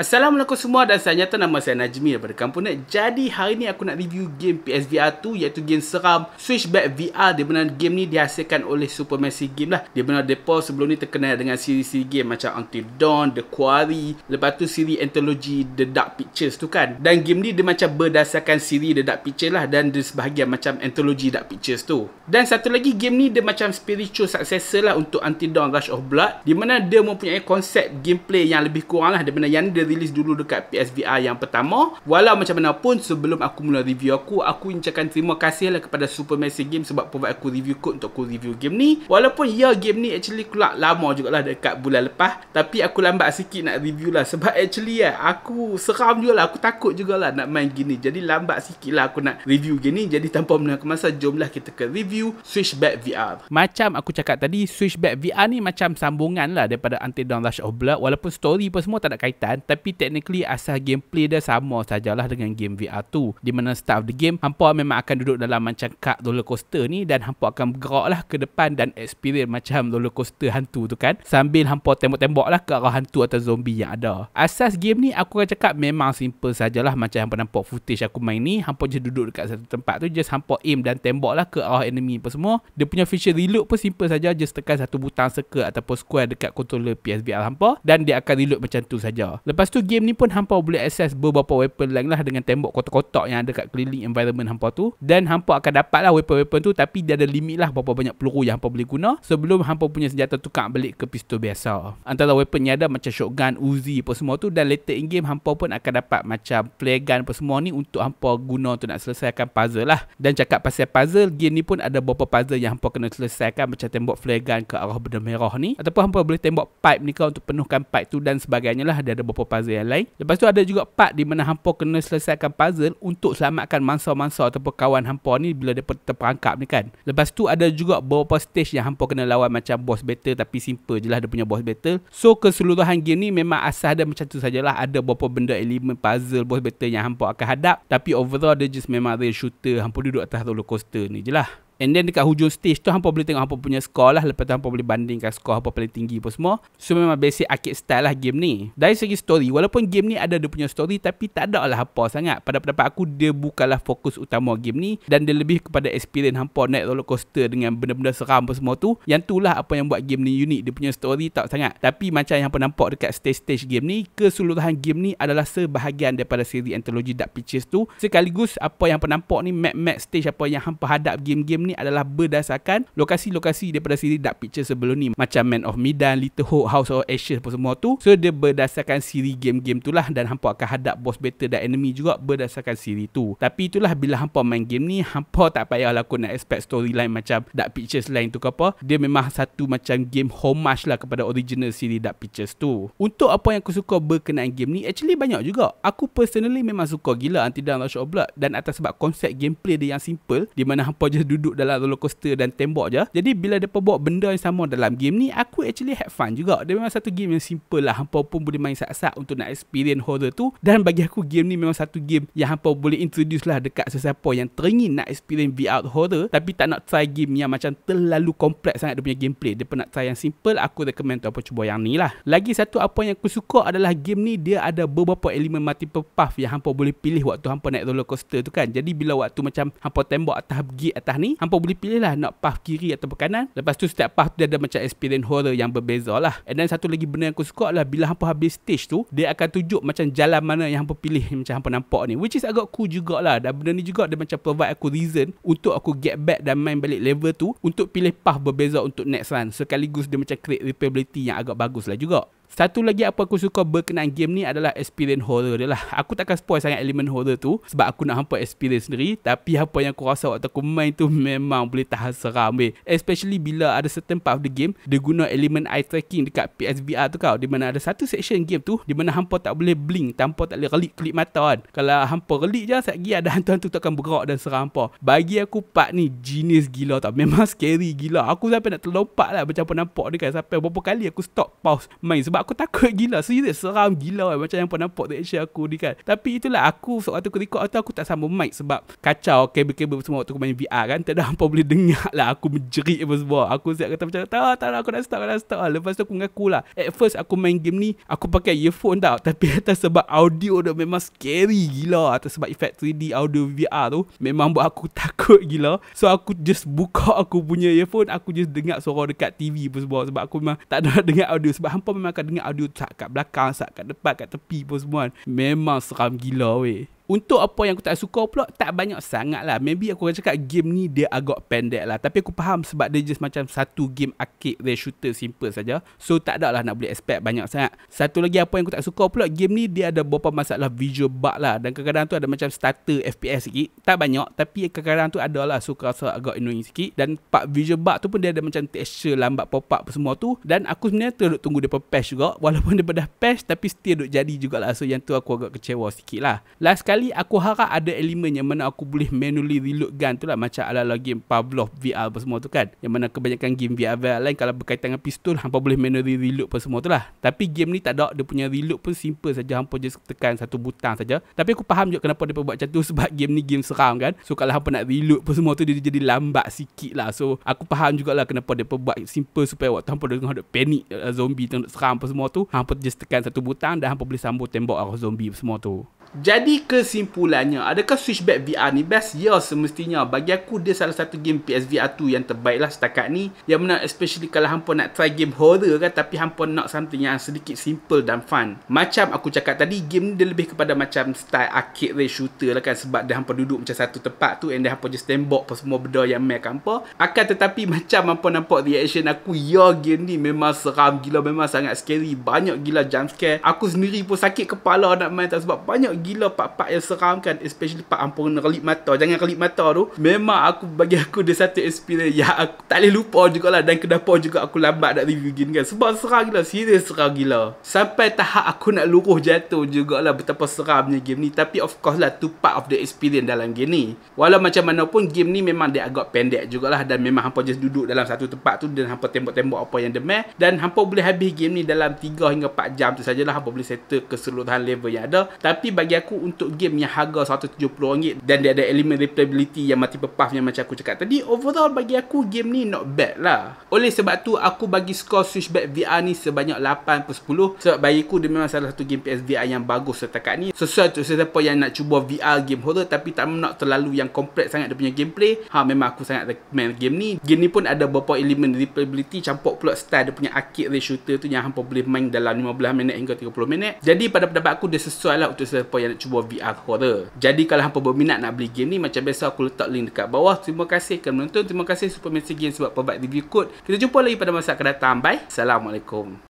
Assalamualaikum semua dan saya nyata nama saya Najmi daripada Kampunet Jadi hari ni aku nak review game PSVR 2 iaitu game seram Switchback VR Di mana game ni dihasilkan oleh Supermassive Game lah Di mana mereka sebelum ni terkenal dengan siri-siri game macam Until Dawn, The Quarry Lepas tu siri anthology The Dark Pictures tu kan Dan game ni dia macam berdasarkan siri The Dark Pictures lah Dan dia sebahagian macam anthology Dark Pictures tu Dan satu lagi game ni dia macam spiritual successor lah untuk Until Dawn Rush of Blood Di mana dia mempunyai konsep gameplay yang lebih kurang lah Di mana yang dia release dulu dekat PSVR yang pertama. Walau macam mana pun sebelum aku mula review aku, aku ingin terima kasih lah kepada Super Massive Game sebab provide aku review code untuk aku review game ni. Walaupun ya game ni actually keluar lama jugalah dekat bulan lepas. Tapi aku lambat sikit nak review lah sebab actually ya, aku seram jugalah. Aku takut jugalah nak main gini. Jadi lambat sikit lah aku nak review game ni. Jadi tanpa menangkan masa, jomlah kita ke review Switchback VR. Macam aku cakap tadi, Switchback VR ni macam sambungan lah daripada Until Dawn Rush of Blood. Walaupun story pun semua tak ada kaitan. Tapi tapi technically asal gameplay dia sama sajalah dengan game VR tu di mana start of the game hampa memang akan duduk dalam macam kak roller coaster ni dan hampa akan bergerak lah ke depan dan experience macam roller coaster hantu tu kan sambil hampa tembok-tembok lah ke arah hantu atau zombie yang ada asas game ni aku akan cakap memang simple sajalah macam hampa nampak footage aku main ni hampa je duduk dekat satu tempat tu just hampa aim dan tembok lah ke arah enemy apa semua dia punya feature reload pun simple saja just tekan satu butang circle ataupun square dekat controller PSVR hampa dan dia akan reload macam tu saja Lepas tu game ni pun hampa boleh access beberapa weapon lain lah dengan tembok kotak-kotak yang ada kat keliling environment hampa tu. Dan hampa akan dapat lah weapon-weapon tu tapi dia ada limit lah berapa banyak peluru yang hampa boleh guna sebelum hampa punya senjata tukar balik ke pistol biasa. Antara weapon yang ada macam shotgun, uzi apa semua tu dan later in game hampa pun akan dapat macam flare apa semua ni untuk hampa guna tu nak selesaikan puzzle lah. Dan cakap pasal puzzle, game ni pun ada beberapa puzzle yang hampa kena selesaikan macam tembok flare ke arah benda merah ni. Ataupun hampa boleh tembok pipe ni ke untuk penuhkan pipe tu dan sebagainya lah. Dia ada beberapa puzzle yang lain. Lepas tu ada juga part di mana hampa kena selesaikan puzzle untuk selamatkan mangsa-mangsa ataupun kawan hampa ni bila dia terperangkap ni kan. Lepas tu ada juga beberapa stage yang hampa kena lawan macam boss battle tapi simple je lah dia punya boss battle. So keseluruhan game ni memang asal dia macam tu sajalah. Ada beberapa benda elemen puzzle boss battle yang hampa akan hadap. Tapi overall dia just memang real shooter hampa duduk atas roller coaster ni je lah. And then dekat hujung stage tu hampa boleh tengok hampa punya score lah lepas tu hampa boleh bandingkan score hampa paling tinggi pun semua. So memang basic arcade style lah game ni. Dari segi story walaupun game ni ada dia punya story tapi tak ada lah apa sangat. Pada pendapat aku dia bukanlah fokus utama game ni dan dia lebih kepada experience hampa naik roller coaster dengan benda-benda seram pun semua tu. Yang tu lah apa yang buat game ni unik dia punya story tak sangat. Tapi macam yang hampa nampak dekat stage-stage game ni keseluruhan game ni adalah sebahagian daripada seri anthology Dark Pictures tu. Sekaligus apa yang hampa nampak ni map-map stage apa yang hampa hadap game-game ni ni adalah berdasarkan lokasi-lokasi daripada siri Dark Picture sebelum ni. Macam Man of Medan, Little Hope, House of Ashes pun semua tu. So dia berdasarkan siri game-game tu lah dan hampa akan hadap boss battle dan enemy juga berdasarkan siri tu. Tapi itulah bila hampa main game ni, hampa tak payahlah lah nak expect storyline macam Dark Pictures lain tu ke apa. Dia memang satu macam game homage lah kepada original siri Dark Pictures tu. Untuk apa yang aku suka berkenaan game ni, actually banyak juga. Aku personally memang suka gila Antidown Rush of Blood dan atas sebab konsep gameplay dia yang simple di mana hampa je duduk dalam roller coaster dan tembok je. Jadi bila depa buat benda yang sama dalam game ni, aku actually had fun juga. Dia memang satu game yang simple lah. Hampa pun boleh main sat-sat untuk nak experience horror tu. Dan bagi aku game ni memang satu game yang hampa boleh introduce lah dekat sesiapa yang teringin nak experience VR horror tapi tak nak try game yang macam terlalu kompleks sangat dia punya gameplay. Dia nak try yang simple, aku recommend tu apa cuba yang ni lah. Lagi satu apa yang aku suka adalah game ni dia ada beberapa elemen multiple path yang hampa boleh pilih waktu hampa naik roller coaster tu kan. Jadi bila waktu macam hampa tembok atas gate atas ni, hampa boleh pilih lah nak path kiri atau kanan. Lepas tu setiap path tu dia ada macam experience horror yang berbeza lah. And then satu lagi benda yang aku suka lah bila hampa habis stage tu dia akan tunjuk macam jalan mana yang hampa pilih macam hampa nampak ni. Which is agak cool lah. dan benda ni juga dia macam provide aku reason untuk aku get back dan main balik level tu untuk pilih path berbeza untuk next run. Sekaligus dia macam create replayability yang agak bagus lah juga. Satu lagi apa aku suka berkenaan game ni adalah experience horror dia lah. Aku takkan spoil sangat elemen horror tu sebab aku nak hampa experience sendiri. Tapi apa yang aku rasa waktu aku main tu memang boleh tahan seram eh. Especially bila ada certain part of the game, dia guna elemen eye tracking dekat PSVR tu kau. Di mana ada satu section game tu, di mana hampa tak boleh blink tanpa tak boleh relik kelip mata kan. Kalau hampa relik je, saat lagi ada hantu-hantu tu akan bergerak dan seram hampa. Bagi aku part ni jenis gila tau. Memang scary gila. Aku sampai nak terlompat lah macam apa nampak dia kan. Sampai berapa kali aku stop pause main sebab sebab aku takut gila serius seram gila kan. macam yang pernah nampak the action aku ni kan tapi itulah aku so waktu aku record waktu aku tak sama mic sebab kacau kabel-kabel semua waktu aku main VR kan tak ada apa boleh dengar lah aku menjerit apa semua aku siap kata macam tak tak lah aku nak start aku nak start lepas tu aku mengaku lah at first aku main game ni aku pakai earphone tau tapi atas sebab audio dia memang scary gila atas sebab efek 3D audio VR tu memang buat aku takut gila so aku just buka aku punya earphone aku just dengar suara dekat TV apa semua sebab aku memang tak ada dengar audio sebab hampa memang akan dengar audio track kat belakang, tak kat depan, kat tepi pun semua kan. Memang seram gila weh. Untuk apa yang aku tak suka pula Tak banyak sangat lah Maybe aku akan cakap Game ni dia agak pendek lah Tapi aku faham Sebab dia just macam Satu game arcade Ray shooter simple saja. So tak ada lah Nak boleh expect banyak sangat Satu lagi apa yang aku tak suka pula Game ni dia ada Beberapa masalah visual bug lah Dan kadang-kadang tu Ada macam starter FPS sikit Tak banyak Tapi kadang-kadang tu Ada lah So rasa agak annoying sikit Dan part visual bug tu pun Dia ada macam texture Lambat pop up semua tu Dan aku sebenarnya Terus tunggu dia patch juga Walaupun dia dah patch Tapi still duk jadi jugalah So yang tu aku agak kecewa sikit lah Last kali sekali aku harap ada elemen yang mana aku boleh manually reload gun tu lah macam ala-ala game Pavlov VR apa semua tu kan yang mana kebanyakan game VR VR lain kalau berkaitan dengan pistol hampa boleh manually reload apa semua tu lah tapi game ni tak ada dia punya reload pun simple saja hampa just tekan satu butang saja tapi aku faham juga kenapa dia buat macam tu sebab game ni game seram kan so kalau hampa nak reload apa semua tu dia jadi lambat sikit lah so aku faham jugalah kenapa dia buat simple supaya waktu hampa dengar ada panik uh, zombie tengok seram apa semua tu hampa just tekan satu butang dan hampa boleh sambung tembok arah zombie apa semua tu jadi kesimpulannya, adakah Switchback VR ni best? Ya semestinya. Bagi aku dia salah satu game PSVR 2 yang terbaik lah setakat ni. Yang mana especially kalau hampa nak try game horror kan tapi hampa nak something yang sedikit simple dan fun. Macam aku cakap tadi, game ni dia lebih kepada macam style arcade ray shooter lah kan sebab dia hampa duduk macam satu tempat tu and dia hampa just tembok apa semua benda yang mek hampa. Akan tetapi macam hampa nampak reaction aku, ya game ni memang seram gila, memang sangat scary. Banyak gila jump scare. Aku sendiri pun sakit kepala nak main tak sebab banyak gila Pak Pak yang seram kan especially part ampun relip mata jangan relip mata tu memang aku bagi aku dia satu experience Ya, aku tak boleh lupa jugalah dan kenapa juga aku lambat nak review gini kan sebab seram gila serius seram gila sampai tahap aku nak luruh jatuh jugalah betapa seramnya game ni tapi of course lah tu part of the experience dalam game ni walau macam mana pun game ni memang dia agak pendek jugalah dan memang hampa just duduk dalam satu tempat tu dan hampa tembok-tembok apa yang demek dan hampa boleh habis game ni dalam 3 hingga 4 jam tu sajalah hampa boleh settle keseluruhan level yang ada tapi bagi bagi aku untuk game yang harga RM170 dan dia ada elemen replayability yang multiple path yang macam aku cakap tadi overall bagi aku game ni not bad lah oleh sebab tu aku bagi skor Switchback VR ni sebanyak 8 per 10 sebab bagi aku dia memang salah satu game PS VR yang bagus setakat ni sesuai untuk sesiapa yang nak cuba VR game horror tapi tak nak terlalu yang kompleks sangat dia punya gameplay ha memang aku sangat recommend game ni game ni pun ada beberapa elemen replayability campur pula style dia punya arcade ray shooter tu yang hampa boleh main dalam 15 minit hingga 30 minit jadi pada pendapat aku dia sesuai lah untuk sesiapa yang nak cuba VR horror. Jadi kalau hampa berminat nak beli game ni macam biasa aku letak link dekat bawah. Terima kasih kerana menonton. Terima kasih Super Messi sebab provide review code. Kita jumpa lagi pada masa akan datang. Bye. Assalamualaikum.